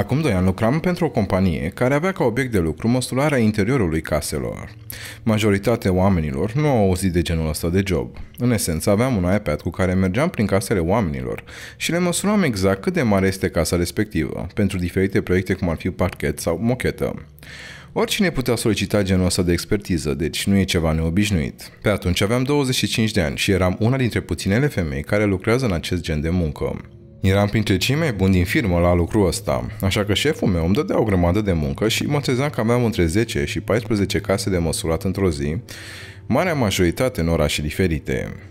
Acum doi ani lucram pentru o companie care avea ca obiect de lucru măsurarea interiorului caselor. Majoritatea oamenilor nu au auzit de genul ăsta de job. În esență, aveam un iPad cu care mergeam prin casele oamenilor și le măsuram exact cât de mare este casa respectivă, pentru diferite proiecte cum ar fi parchet sau mochetă. Oricine putea solicita genul ăsta de expertiză, deci nu e ceva neobișnuit. Pe atunci aveam 25 de ani și eram una dintre puținele femei care lucrează în acest gen de muncă. Eram printre cei mai buni din firmă la lucrul ăsta, așa că șeful meu îmi dădea o grămadă de muncă și mă trezeam că aveam între 10 și 14 case de măsurat într-o zi, marea majoritate în orașe diferite.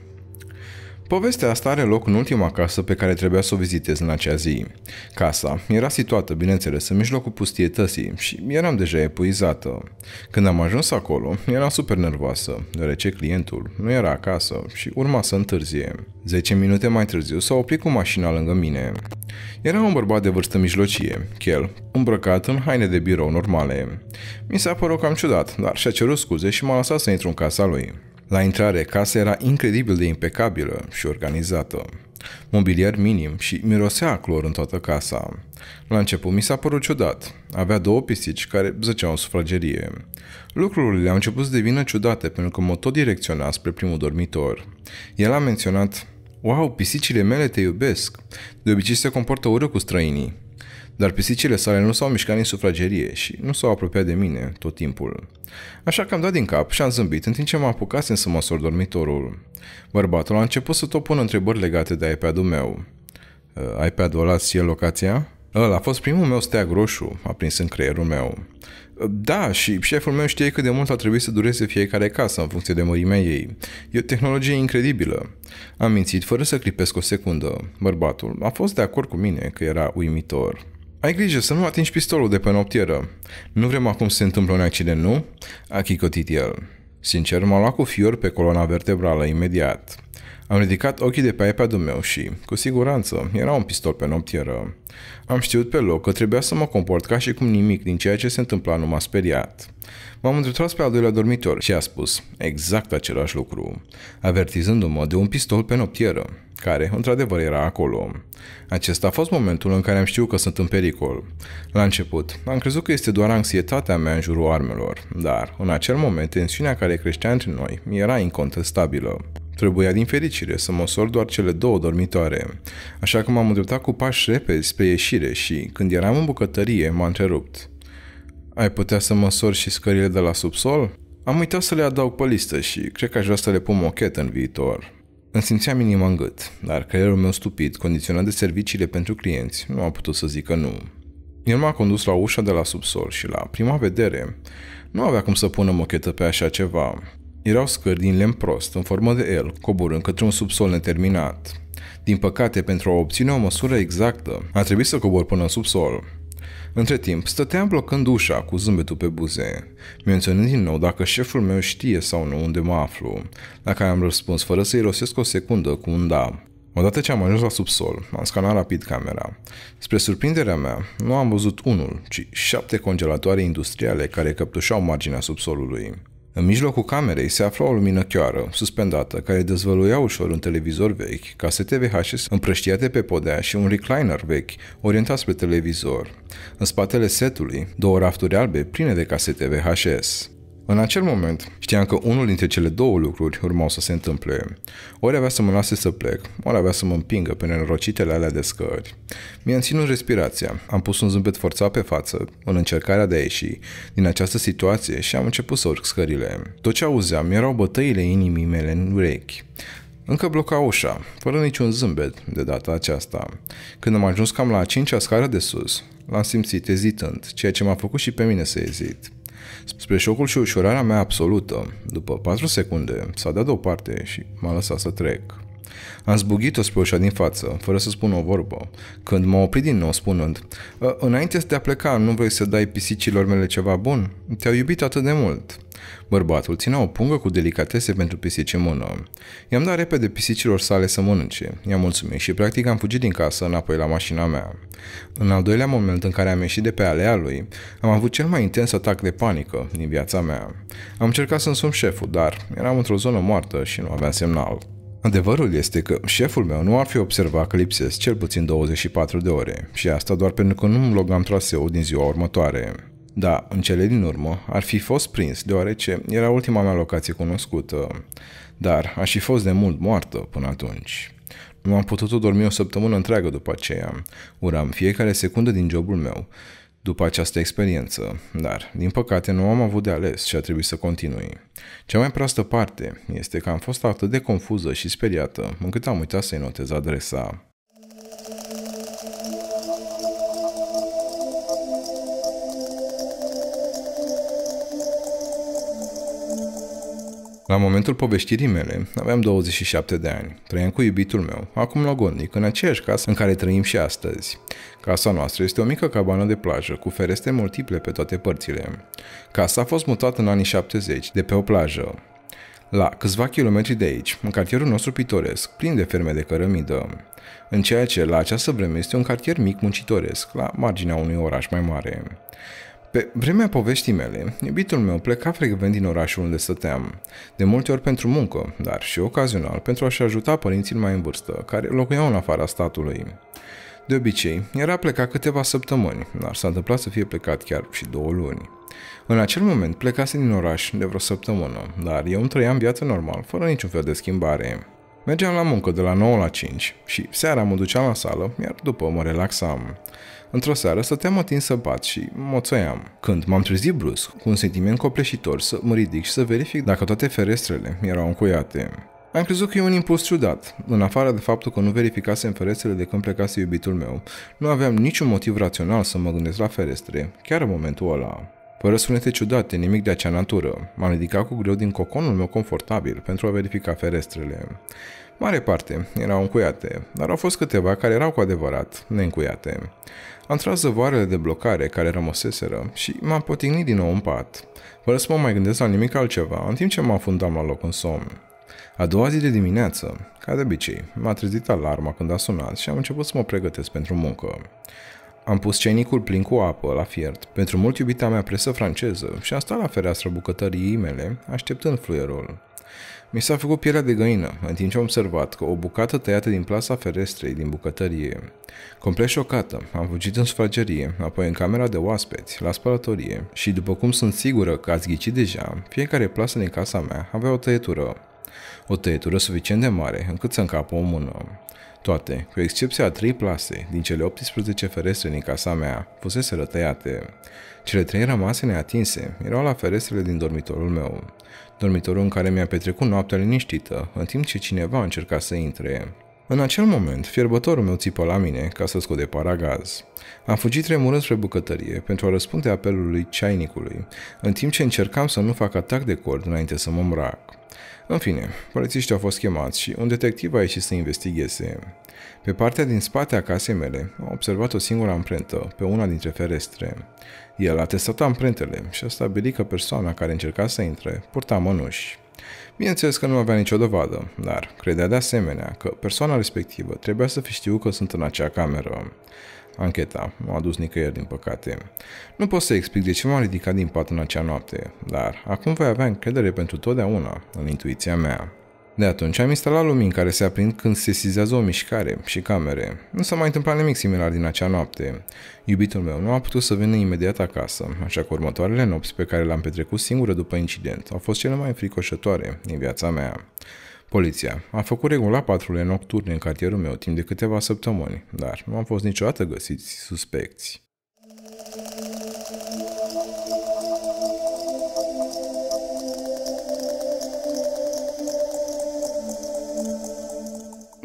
Povestea asta are loc în ultima casă pe care trebuia să o vizitez în acea zi. Casa era situată, bineînțeles, în mijlocul pustietății și eram deja epuizată. Când am ajuns acolo, eram super nervoasă, deoarece clientul nu era acasă și urma să întârzie. 10 minute mai târziu s-a oprit cu mașina lângă mine. Era un bărbat de vârstă mijlocie, chel, îmbrăcat în haine de birou normale. Mi s-a părut cam ciudat, dar și-a cerut scuze și m-a lăsat să intru în casa lui. La intrare, casa era incredibil de impecabilă și organizată. Mobilier minim și mirosea clor în toată casa. La început mi s-a părut ciudat. Avea două pisici care zăceau în sufragerie. Lucrurile au început să devină ciudate pentru că mă tot direcționa spre primul dormitor. El a menționat Wow, pisicile mele te iubesc. De obicei se comportă urât cu străinii. Dar pisicile sale nu s-au mișcat în sufragerie și nu s-au apropiat de mine tot timpul. Așa că am dat din cap și am zâmbit în timp ce mă apucat să măsor dormitorul. Bărbatul a început să tot pună întrebări legate de iPad-ul meu. Uh, iPad-ul ăla ție locația? Ăla a fost primul meu steag roșu, prins în creierul meu. Uh, da, și șeful meu știe cât de mult a trebuit să dureze fiecare casă în funcție de mărimea ei. E o tehnologie incredibilă. Am mințit fără să clipesc o secundă. Bărbatul a fost de acord cu mine că era uimitor. Ai grijă să nu atingi pistolul de pe noptieră. Nu vrem acum să se întâmple un accident, nu? A chicotit el. Sincer, m-a luat cu fior pe coloana vertebrală imediat. Am ridicat ochii de pe iPad-ul meu și, cu siguranță, era un pistol pe noptieră. Am știut pe loc că trebuia să mă comport ca și cum nimic din ceea ce se întâmpla nu m-a speriat. M-am întretras pe al doilea dormitor și a spus exact același lucru, avertizându-mă de un pistol pe noptieră, care, într-adevăr, era acolo. Acesta a fost momentul în care am știut că sunt în pericol. La început, am crezut că este doar anxietatea mea în jurul armelor, dar, în acel moment, tensiunea care creștea între noi era incontestabilă. Trebuia din fericire să măsor doar cele două dormitoare, așa că m-am îndreptat cu pași repezi spre ieșire și, când eram în bucătărie, m-a întrerupt. Ai putea să măsori și scările de la subsol? Am uitat să le adaug pe listă și cred că aș vrea să le pun mochet în viitor. Îmi simțeam inima în gât, dar creierul meu stupid, condiționat de serviciile pentru clienți, nu a putut să zică nu. El m-a condus la ușa de la subsol și la prima vedere nu avea cum să pună mochetă pe așa ceva. Erau scări din lemn prost, în formă de el, coborând către un subsol neterminat. Din păcate, pentru a obține o măsură exactă, a trebuit să cobor până în subsol. Între timp, stăteam blocând ușa cu zâmbetul pe buze, menționând din nou dacă șeful meu știe sau nu unde mă aflu, la care am răspuns fără să irosesc o secundă cu un da. Odată ce am ajuns la subsol, am scanat rapid camera. Spre surprinderea mea, nu am văzut unul, ci șapte congelatoare industriale care căptușau marginea subsolului. În mijlocul camerei se afla o lumină chioară, suspendată, care dezvăluia ușor un televizor vechi, casete VHS împrăștiate pe podea și un recliner vechi, orientat spre televizor. În spatele setului, două rafturi albe pline de casete VHS. În acel moment, știam că unul dintre cele două lucruri urmau să se întâmple. Ori avea să mă lase să plec, ori avea să mă împingă pe nenorocitele alea de scări. Mi-am ținut respirația, am pus un zâmbet forțat pe față, în încercarea de a ieși din această situație și am început să urc scările. Tot ce auzeam erau bătăile inimii mele în urechi. Încă bloca ușa, fără niciun zâmbet de data aceasta. Când am ajuns cam la a cincea scară de sus, l-am simțit ezitând, ceea ce m-a făcut și pe mine să ezit. Spre șocul și ușurarea mea absolută, după patru secunde, s-a dat deoparte și m-a lăsat să trec. Am zbugit-o spre ușa din față, fără să spun o vorbă, când m-a oprit din nou spunând ă, Înainte de a pleca, nu vrei să dai pisicilor mele ceva bun? Te-au iubit atât de mult!" Bărbatul ținea o pungă cu delicatese pentru pisici în mână. I-am dat repede pisicilor sale să mănânce. I-am mulțumit și practic am fugit din casă înapoi la mașina mea. În al doilea moment în care am ieșit de pe alea lui, am avut cel mai intens atac de panică din viața mea. Am încercat să-mi sun șeful, dar eram într-o zonă moartă și nu aveam semnal. Adevărul este că șeful meu nu ar fi observat că lipsesc cel puțin 24 de ore și asta doar pentru că nu-mi logam traseul din ziua următoare. Da, în cele din urmă ar fi fost prins deoarece era ultima mea locație cunoscută, dar aș fi fost de mult moartă până atunci. Nu am putut dormi o săptămână întreagă după aceea. Uram fiecare secundă din jobul meu după această experiență, dar, din păcate, nu am avut de ales și a trebuit să continui. Cea mai proastă parte este că am fost atât de confuză și speriată încât am uitat să-i notez adresa. La momentul povestirii mele, aveam 27 de ani. Trăiam cu iubitul meu, acum logodnic, în aceeași casă în care trăim și astăzi. Casa noastră este o mică cabană de plajă, cu fereste multiple pe toate părțile. Casa a fost mutată în anii 70, de pe o plajă. La câțiva kilometri de aici, în cartierul nostru pitoresc, plin de ferme de cărămidă, în ceea ce la această vreme este un cartier mic muncitoresc, la marginea unui oraș mai mare. Pe vremea poveștii mele, iubitul meu pleca frecvent din orașul unde stăteam, de multe ori pentru muncă, dar și ocazional pentru a-și ajuta părinții mai în vârstă, care locuiau în afara statului. De obicei, era plecat câteva săptămâni, dar s-a întâmplat să fie plecat chiar și două luni. În acel moment plecase din oraș de vreo săptămână, dar eu îmi trăiam viața normal, fără niciun fel de schimbare. Mergeam la muncă de la 9 la 5 și seara mă duceam la sală, iar după mă relaxam. Într-o seară stăteam atins să bat și moțoiam. Când m-am trezit brusc, cu un sentiment copleșitor să mă ridic și să verific dacă toate ferestrele erau încuiate. Am crezut că e un impuls ciudat. În afară de faptul că nu verificasem ferestrele de când plecase iubitul meu, nu aveam niciun motiv rațional să mă gândesc la ferestre, chiar în momentul ăla. Fără sunete ciudate, nimic de acea natură, m-am ridicat cu greu din coconul meu confortabil pentru a verifica ferestrele. Mare parte erau încuiate, dar au fost câteva care erau cu adevărat neîncuiate. Am tras zăvoarele de blocare care rămăseseră și m-am potignit din nou în pat, fără să mă mai gândesc la nimic altceva, în timp ce mă afundam la loc în somn. A doua zi de dimineață, ca de obicei, m-a trezit alarma când a sunat și am început să mă pregătesc pentru muncă. Am pus ceinicul plin cu apă la fiert pentru mult iubita mea presă franceză și am stat la fereastră bucătăriei mele, așteptând fluierul. Mi s-a făcut pielea de găină, în timp ce am observat că o bucată tăiată din plasa ferestrei din bucătărie. Complet șocată, am fugit în sufragerie, apoi în camera de oaspeți, la spălătorie și, după cum sunt sigură că ați ghicit deja, fiecare plasă din casa mea avea o tăietură. O tăietură suficient de mare încât să încapă o mână. Toate, cu excepția a trei plase din cele 18 ferestre din casa mea, fusese tăiate. Cele trei rămase neatinse erau la ferestrele din dormitorul meu, dormitorul în care mi a petrecut noaptea liniștită, în timp ce cineva încerca să intre. În acel moment, fierbătorul meu țipă la mine ca să scot de paragaz. Am fugit tremurând spre bucătărie pentru a răspunde apelului ceainicului, în timp ce încercam să nu fac atac de cord înainte să mă îmbrac. În fine, polițiștii au fost chemați și un detectiv a ieșit să investigheze. Pe partea din spate a casei mele a observat o singură amprentă pe una dintre ferestre. El a testat amprentele și a stabilit că persoana care încerca să intre purta mănuși. Bineînțeles că nu avea nicio dovadă, dar credea de asemenea că persoana respectivă trebuia să fi știut că sunt în acea cameră. Ancheta m-a adus nicăieri, din păcate. Nu pot să explic de ce m-am ridicat din pat în acea noapte, dar acum voi avea încredere pentru totdeauna în intuiția mea. De atunci am instalat lumini care se aprind când se sizează o mișcare și camere. Nu s-a mai întâmplat nimic similar din acea noapte. Iubitul meu nu a putut să vină imediat acasă, așa că următoarele nopți pe care le-am petrecut singură după incident au fost cele mai fricoșătoare din viața mea. Poliția a făcut regulat patrule nocturne în cartierul meu timp de câteva săptămâni, dar nu am fost niciodată găsiți suspecți.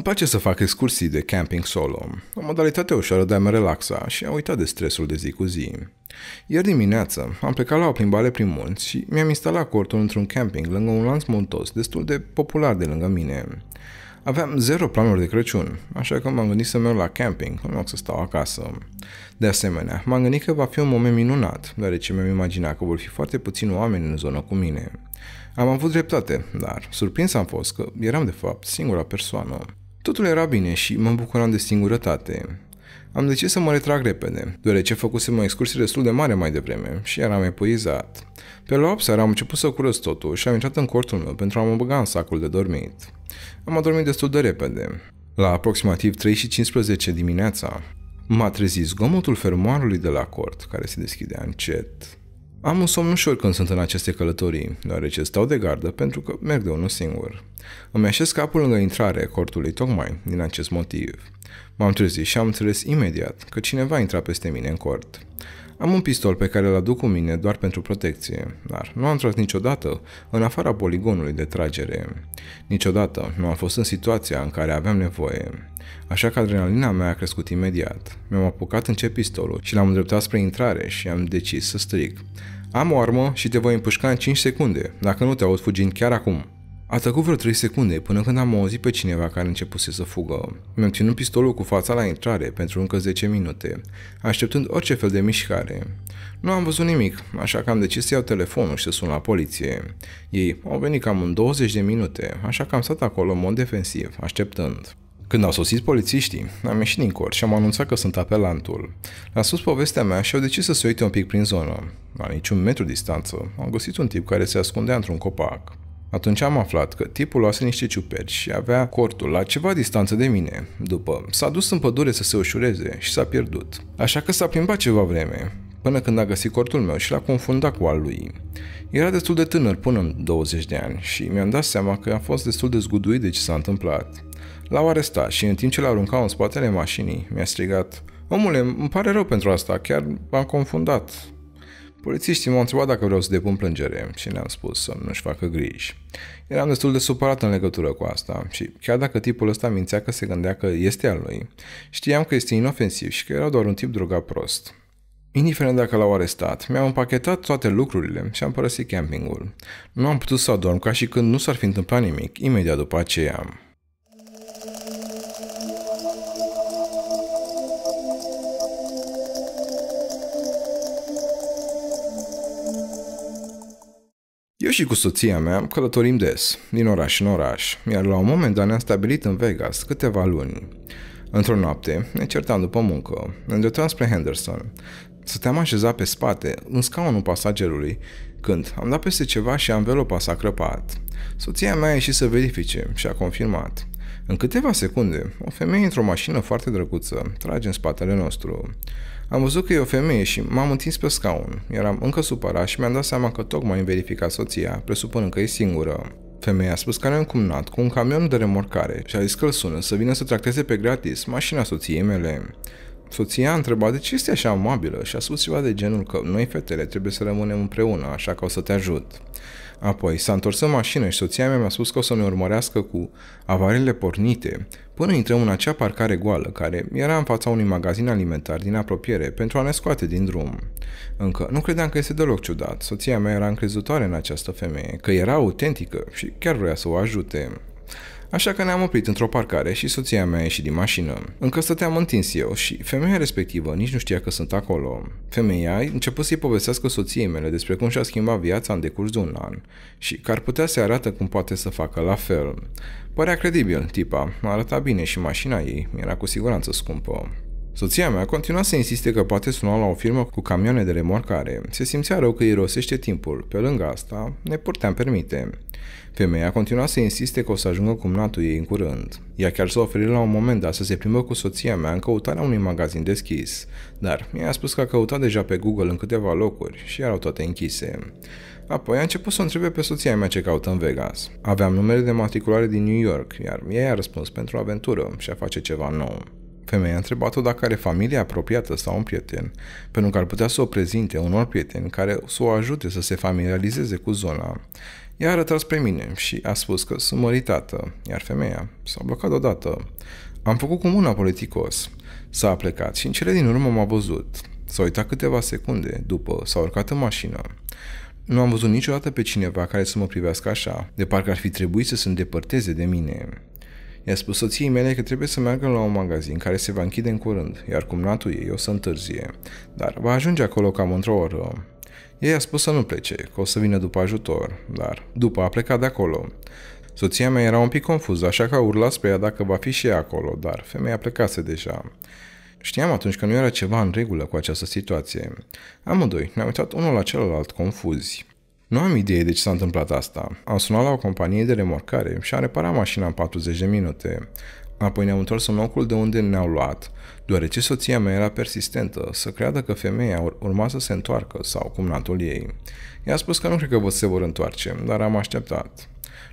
place să fac excursii de camping solo, o modalitate ușoară de a mă relaxa și a uita de stresul de zi cu zi. Ieri dimineață am plecat la o plimbare prin munți și mi-am instalat cortul într-un camping lângă un lanț montos destul de popular de lângă mine. Aveam zero planuri de Crăciun, așa că m-am gândit să merg la camping în loc să stau acasă. De asemenea, m-am gândit că va fi un moment minunat, deoarece mi-am imaginat că vor fi foarte puțini oameni în zonă cu mine. Am avut dreptate, dar surprins am fost că eram de fapt singura persoană. Totul era bine și mă bucuram de singurătate. Am decis să mă retrag repede, deoarece făcusem o excursie destul de mare mai devreme și eram epuizat. Pe la 8 seara am început să curăț totul și am intrat în cortul meu pentru a mă băga în sacul de dormit. Am adormit destul de repede. La aproximativ 3 și 15 dimineața, m-a trezit zgomotul fermoarului de la cort, care se deschidea încet. Am un somn ușor când sunt în aceste călătorii, deoarece stau de gardă pentru că merg de unul singur. Îmi așez capul lângă intrare cortului tocmai din acest motiv. M-am trezit și am înțeles imediat că cineva intra peste mine în cort. Am un pistol pe care îl aduc cu mine doar pentru protecție, dar nu am tras niciodată în afara poligonului de tragere. Niciodată nu am fost în situația în care aveam nevoie. Așa că adrenalina mea a crescut imediat. Mi-am apucat încep pistolul și l-am îndreptat spre intrare și am decis să stric. Am o armă și te voi împușca în 5 secunde, dacă nu te aud fugind chiar acum. A tăcut vreo 3 secunde până când am auzit pe cineva care începuse să fugă. Mi-am ținut pistolul cu fața la intrare pentru încă 10 minute, așteptând orice fel de mișcare. Nu am văzut nimic, așa că am decis să iau telefonul și să sun la poliție. Ei au venit cam în 20 de minute, așa că am stat acolo în mod defensiv, așteptând. Când au sosit polițiștii, am ieșit din cort și am anunțat că sunt apelantul. Le-am spus povestea mea și au decis să se uite un pic prin zonă. La niciun metru distanță, am găsit un tip care se ascundea într-un copac. Atunci am aflat că tipul luase niște ciuperci și avea cortul la ceva distanță de mine. După, s-a dus în pădure să se ușureze și s-a pierdut. Așa că s-a plimbat ceva vreme, până când a găsit cortul meu și l-a confundat cu al lui. Era destul de tânăr până în 20 de ani și mi-am dat seama că a fost destul de zguduit de ce s-a întâmplat. L-au arestat și în timp ce l-aruncau în spatele mașinii, mi-a strigat Omule, îmi pare rău pentru asta, chiar m-am confundat. Polițiștii m-au întrebat dacă vreau să depun plângere și le-am spus să nu-și facă griji. Eram destul de supărat în legătură cu asta și chiar dacă tipul ăsta mințea că se gândea că este al lui, știam că este inofensiv și că era doar un tip drogat prost. Indiferent dacă l-au arestat, mi-am împachetat toate lucrurile și am părăsit campingul. Nu am putut să adorm ca și când nu s-ar fi întâmplat nimic imediat după aceea. Eu și cu soția mea călătorim des, din oraș în oraș, iar la un moment dat ne-am stabilit în Vegas câteva luni. Într-o noapte, ne certam după muncă, ne îndreptam spre Henderson. Stăteam așezat pe spate, în scaunul pasagerului, când am dat peste ceva și anvelopa s-a crăpat. Soția mea a ieșit să verifice și a confirmat. În câteva secunde, o femeie într-o mașină foarte drăguță trage în spatele nostru. Am văzut că e o femeie și m-am întins pe scaun. Eram încă supărat și mi-am dat seama că tocmai îmi verifica soția, presupunând că e singură. Femeia a spus că are un cu un camion de remorcare și a zis că îl sună să vină să tracteze pe gratis mașina soției mele. Soția a întrebat de ce este așa amabilă și a spus ceva de genul că noi fetele trebuie să rămânem împreună, așa că o să te ajut. Apoi s-a întors în mașină și soția mea mi-a spus că o să ne urmărească cu avarele pornite până intrăm în acea parcare goală care era în fața unui magazin alimentar din apropiere pentru a ne scoate din drum. Încă nu credeam că este deloc ciudat, soția mea era încrezutoare în această femeie, că era autentică și chiar vrea să o ajute. Așa că ne-am oprit într-o parcare și soția mea a ieșit din mașină. Încă stăteam întins eu și femeia respectivă nici nu știa că sunt acolo. Femeia a început să-i povestească soției mele despre cum și-a schimbat viața în decurs de un an și că ar putea să arată cum poate să facă la fel. Părea credibil, tipa, arăta bine și mașina ei era cu siguranță scumpă. Soția mea continua să insiste că poate suna la o firmă cu camioane de remorcare. Se simțea rău că irosește timpul. Pe lângă asta, ne purteam permite. Femeia continua să insiste că o să ajungă cu natul ei în curând. Ea chiar s-a oferit la un moment dat să se plimbă cu soția mea în căutarea unui magazin deschis, dar mi-a spus că a căutat deja pe Google în câteva locuri și erau toate închise. Apoi a început să o întrebe pe soția mea ce caută în Vegas. Aveam numere de matriculare din New York, iar ea i-a răspuns pentru aventură și a face ceva nou. Femeia a întrebat-o dacă are familie apropiată sau un prieten, pentru că ar putea să o prezinte unor prieteni care să o ajute să se familiarizeze cu zona. Ea a retras spre mine și a spus că sunt măritată, iar femeia s-a blocat odată. Am făcut cu mâna politicos. S-a plecat și în cele din urmă m-a văzut. S-a uitat câteva secunde, după s-a urcat în mașină. Nu am văzut niciodată pe cineva care să mă privească așa, de parcă ar fi trebuit să se îndepărteze de mine. I-a spus soției mele că trebuie să meargă la un magazin care se va închide în curând, iar cumnatul ei o să întârzie, dar va ajunge acolo cam într-o oră. Ei a spus să nu plece, că o să vină după ajutor, dar după a plecat de acolo. Soția mea era un pic confuză, așa că a urlat spre ea dacă va fi și ea acolo, dar femeia plecase deja. Știam atunci că nu era ceva în regulă cu această situație. Amândoi ne-am uitat unul la celălalt confuzi. Nu am idee de ce s-a întâmplat asta. Am sunat la o companie de remorcare și am reparat mașina în 40 de minute. Apoi ne-am întors în locul de unde ne-au luat, deoarece soția mea era persistentă să creadă că femeia urma să se întoarcă sau cum natul ei. I-a spus că nu cred că se vor întoarce, dar am așteptat.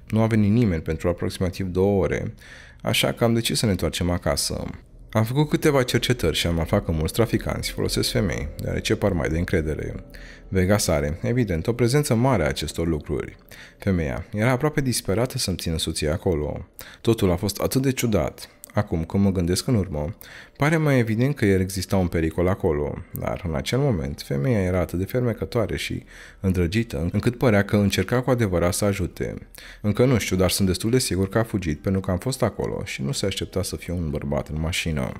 Nu a venit nimeni pentru aproximativ două ore, așa că am decis să ne întoarcem acasă. Am făcut câteva cercetări și am aflat că mulți traficanți folosesc femei, deoarece par mai de încredere. Vegas are, evident, o prezență mare a acestor lucruri. Femeia era aproape disperată să-mi țină soția acolo. Totul a fost atât de ciudat. Acum, când mă gândesc în urmă, pare mai evident că el exista un pericol acolo, dar în acel moment femeia era atât de fermecătoare și îndrăgită, încât părea că încerca cu adevărat să ajute. Încă nu știu, dar sunt destul de sigur că a fugit pentru că am fost acolo și nu se aștepta să fie un bărbat în mașină.